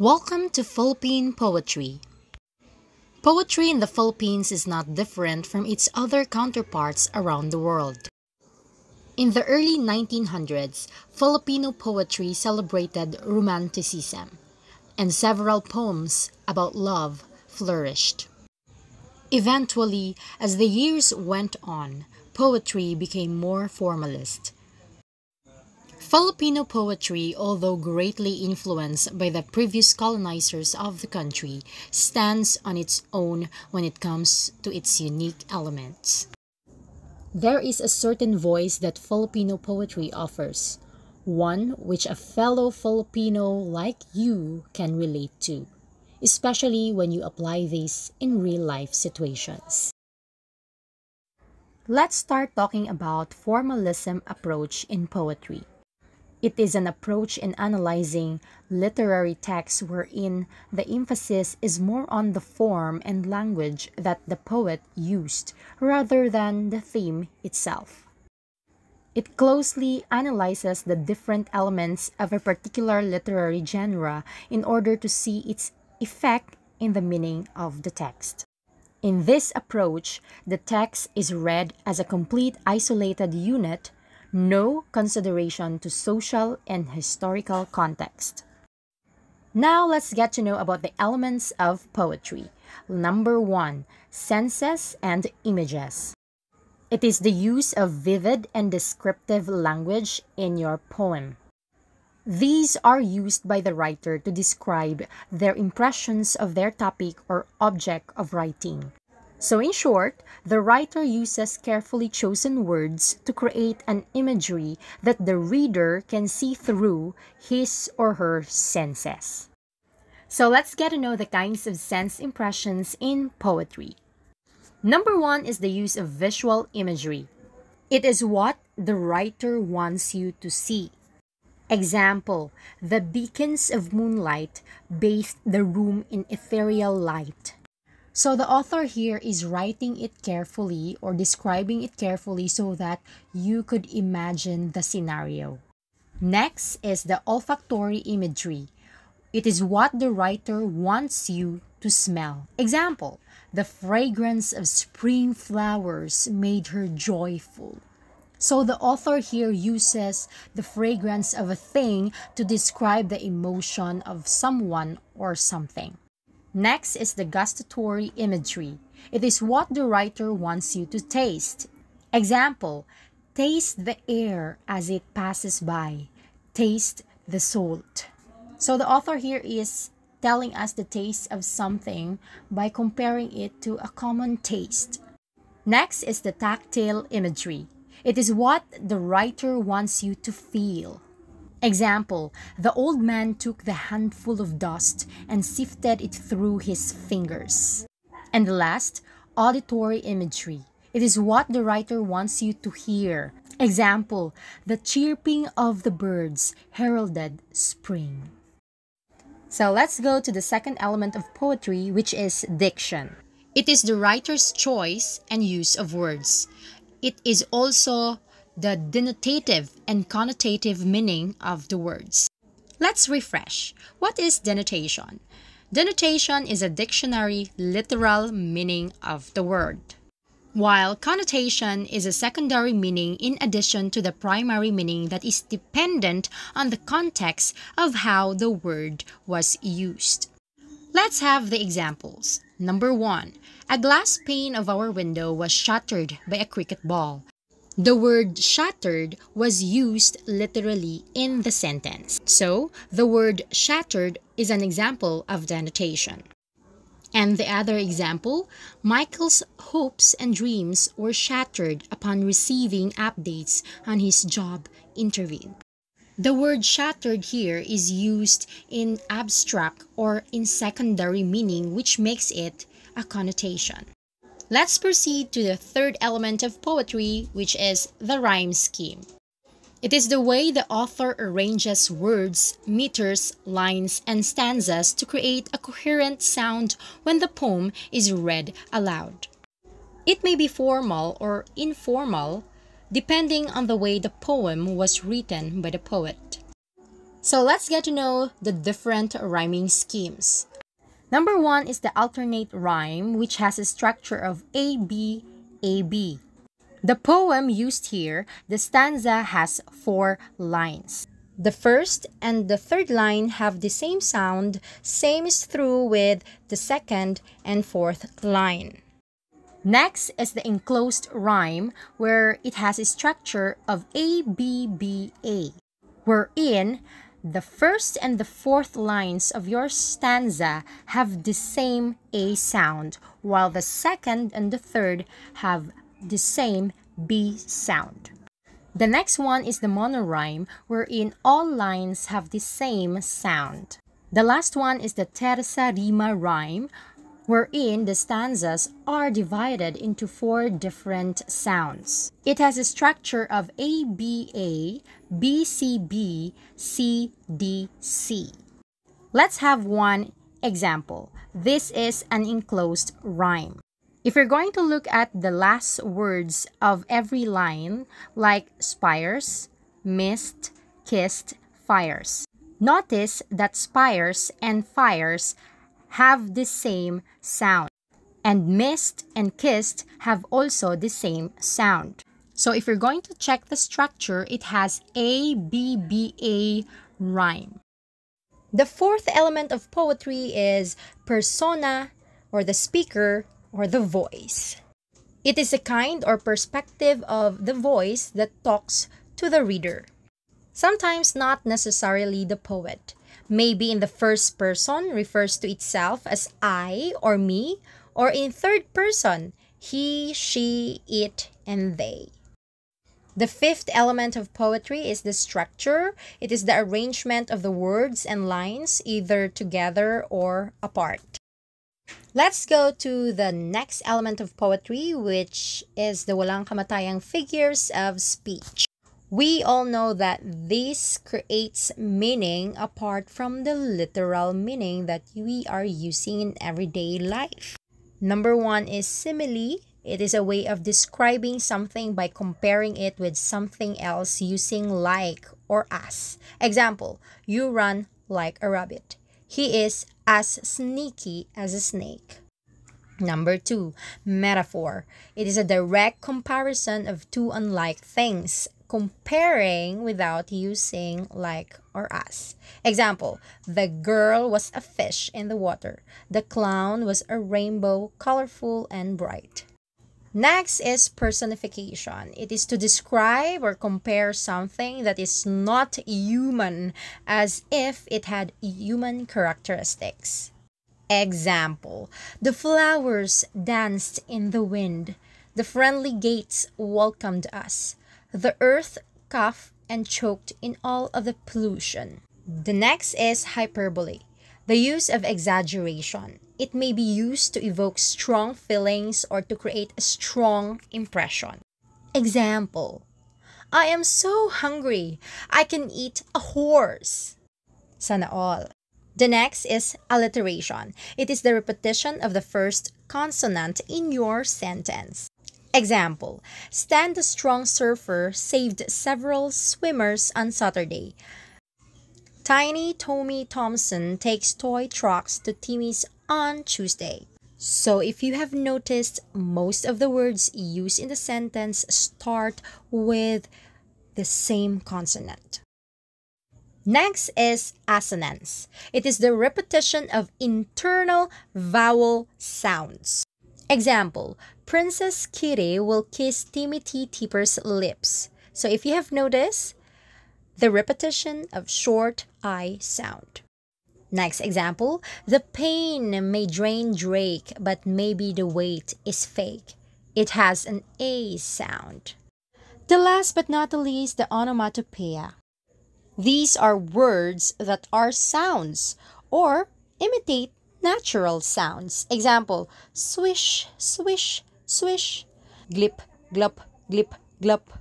Welcome to Philippine Poetry. Poetry in the Philippines is not different from its other counterparts around the world. In the early 1900s, Filipino poetry celebrated Romanticism, and several poems about love flourished. Eventually, as the years went on, poetry became more formalist Filipino poetry, although greatly influenced by the previous colonizers of the country, stands on its own when it comes to its unique elements. There is a certain voice that Filipino poetry offers, one which a fellow Filipino like you can relate to, especially when you apply this in real life situations. Let's start talking about formalism approach in poetry. It is an approach in analyzing literary texts wherein the emphasis is more on the form and language that the poet used rather than the theme itself. It closely analyzes the different elements of a particular literary genre in order to see its effect in the meaning of the text. In this approach, the text is read as a complete isolated unit no consideration to social and historical context. Now let's get to know about the elements of poetry. Number one, senses and images. It is the use of vivid and descriptive language in your poem. These are used by the writer to describe their impressions of their topic or object of writing. So, in short, the writer uses carefully chosen words to create an imagery that the reader can see through his or her senses. So, let's get to know the kinds of sense impressions in poetry. Number one is the use of visual imagery, it is what the writer wants you to see. Example The beacons of moonlight bathed the room in ethereal light. So the author here is writing it carefully or describing it carefully so that you could imagine the scenario. Next is the olfactory imagery. It is what the writer wants you to smell. Example, the fragrance of spring flowers made her joyful. So the author here uses the fragrance of a thing to describe the emotion of someone or something. Next is the gustatory imagery. It is what the writer wants you to taste. Example, taste the air as it passes by, taste the salt. So the author here is telling us the taste of something by comparing it to a common taste. Next is the tactile imagery. It is what the writer wants you to feel. Example The old man took the handful of dust and sifted it through his fingers. And the last, auditory imagery. It is what the writer wants you to hear. Example The chirping of the birds heralded spring. So let's go to the second element of poetry, which is diction. It is the writer's choice and use of words. It is also the denotative and connotative meaning of the words. Let's refresh. What is denotation? Denotation is a dictionary literal meaning of the word, while connotation is a secondary meaning in addition to the primary meaning that is dependent on the context of how the word was used. Let's have the examples. Number 1. A glass pane of our window was shattered by a cricket ball. The word shattered was used literally in the sentence. So, the word shattered is an example of the annotation. And the other example, Michael's hopes and dreams were shattered upon receiving updates on his job interview. The word shattered here is used in abstract or in secondary meaning, which makes it a connotation. Let's proceed to the third element of poetry, which is the rhyme scheme. It is the way the author arranges words, meters, lines, and stanzas to create a coherent sound when the poem is read aloud. It may be formal or informal, depending on the way the poem was written by the poet. So let's get to know the different rhyming schemes. Number one is the alternate rhyme, which has a structure of A, B, A, B. The poem used here, the stanza has four lines. The first and the third line have the same sound, same is true with the second and fourth line. Next is the enclosed rhyme, where it has a structure of A, B, B, A, wherein the first and the fourth lines of your stanza have the same A sound, while the second and the third have the same B sound. The next one is the monorhyme, wherein all lines have the same sound. The last one is the terza rima rhyme, wherein the stanzas are divided into four different sounds. It has a structure of ABA, BCB, CDC. Let's have one example. This is an enclosed rhyme. If you're going to look at the last words of every line, like spires, mist, kissed, fires, notice that spires and fires have the same sound. And missed and kissed have also the same sound. So if you're going to check the structure, it has A, B, B, A rhyme. The fourth element of poetry is persona or the speaker or the voice. It is a kind or perspective of the voice that talks to the reader. Sometimes not necessarily the poet may be in the first person, refers to itself as I or me, or in third person, he, she, it, and they. The fifth element of poetry is the structure. It is the arrangement of the words and lines, either together or apart. Let's go to the next element of poetry, which is the walang kamatayang figures of speech. We all know that this creates meaning apart from the literal meaning that we are using in everyday life. Number one is simile. It is a way of describing something by comparing it with something else using like or as. Example, you run like a rabbit. He is as sneaky as a snake. Number two, metaphor. It is a direct comparison of two unlike things comparing without using like or as. Example, the girl was a fish in the water. The clown was a rainbow, colorful and bright. Next is personification. It is to describe or compare something that is not human as if it had human characteristics. Example The flowers danced in the wind. The friendly gates welcomed us the earth coughed and choked in all of the pollution. The next is hyperbole, the use of exaggeration. It may be used to evoke strong feelings or to create a strong impression. Example I am so hungry, I can eat a horse. Sana all. The next is alliteration. It is the repetition of the first consonant in your sentence. Example, Stand the Strong Surfer saved several swimmers on Saturday. Tiny Tommy Thompson takes toy trucks to Timmy's on Tuesday. So, if you have noticed, most of the words used in the sentence start with the same consonant. Next is assonance. It is the repetition of internal vowel sounds. Example, Princess Kitty will kiss Timothy Tipper's lips. So if you have noticed, the repetition of short I sound. Next example, the pain may drain Drake, but maybe the weight is fake. It has an A sound. The last but not the least, the onomatopoeia. These are words that are sounds or imitate natural sounds. Example, swish, swish, Swish! Glip, glup, glip, glup.